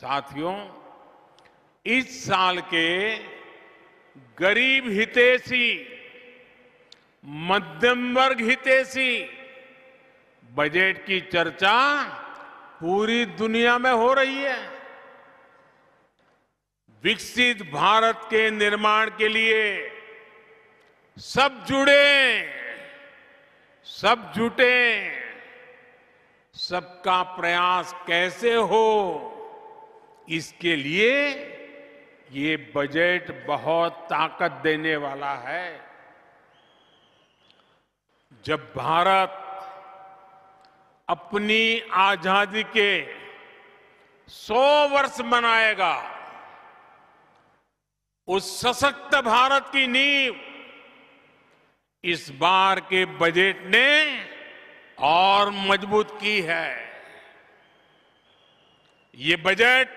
साथियों इस साल के गरीब हितेशी मध्यम वर्ग हितेशी बजट की चर्चा पूरी दुनिया में हो रही है विकसित भारत के निर्माण के लिए सब जुड़े सब जुटे सबका प्रयास कैसे हो इसके लिए ये बजट बहुत ताकत देने वाला है जब भारत अपनी आजादी के 100 वर्ष मनाएगा उस सशक्त भारत की नींव इस बार के बजट ने और मजबूत की है ये बजट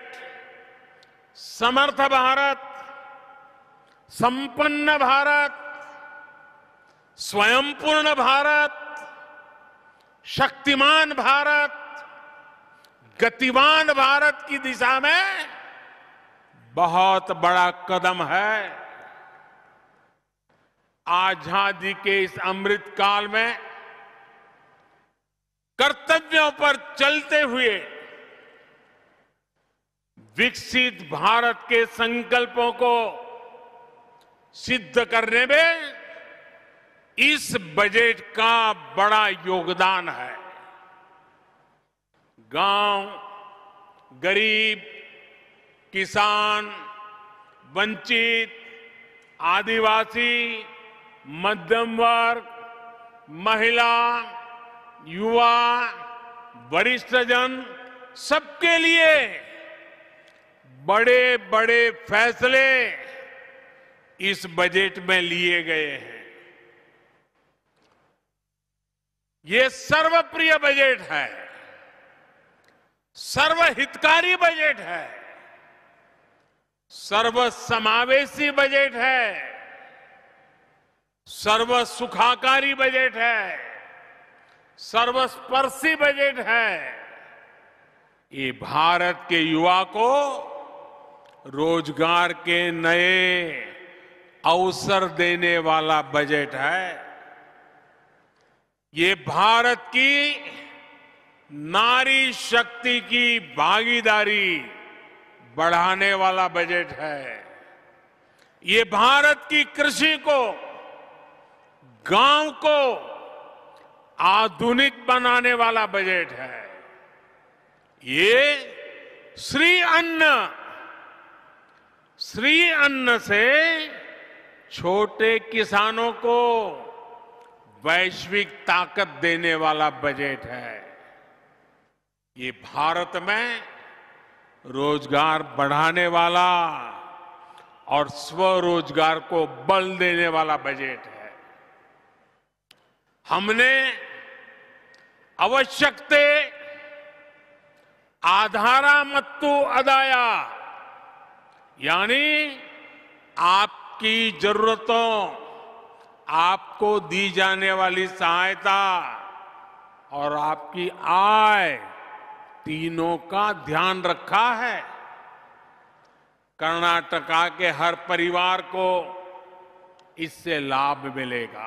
समर्थ भारत संपन्न भारत स्वयंपूर्ण भारत शक्तिमान भारत गतिवान भारत की दिशा में बहुत बड़ा कदम है आजादी के इस अमृत काल में कर्तव्यों पर चलते हुए विकसित भारत के संकल्पों को सिद्ध करने में इस बजट का बड़ा योगदान है गांव गरीब किसान वंचित आदिवासी मध्यम वर्ग महिला युवा वरिष्ठ जन सबके लिए बड़े बड़े फैसले इस बजट में लिए गए हैं ये सर्वप्रिय बजट है सर्वहितकारी बजट है सर्वसमावेशी बजट है सर्व सुखाकारी बजट है सर्वस्पर्शी बजट है ये भारत के युवा को रोजगार के नए अवसर देने वाला बजट है ये भारत की नारी शक्ति की भागीदारी बढ़ाने वाला बजट है ये भारत की कृषि को गांव को आधुनिक बनाने वाला बजट है ये श्री अन्न श्री अन्न से छोटे किसानों को वैश्विक ताकत देने वाला बजट है ये भारत में रोजगार बढ़ाने वाला और स्वरोजगार को बल देने वाला बजट है हमने आवश्यकते आधारा मत्तु अदाया यानी आपकी जरूरतों आपको दी जाने वाली सहायता और आपकी आय तीनों का ध्यान रखा है कर्नाटका के हर परिवार को इससे लाभ मिलेगा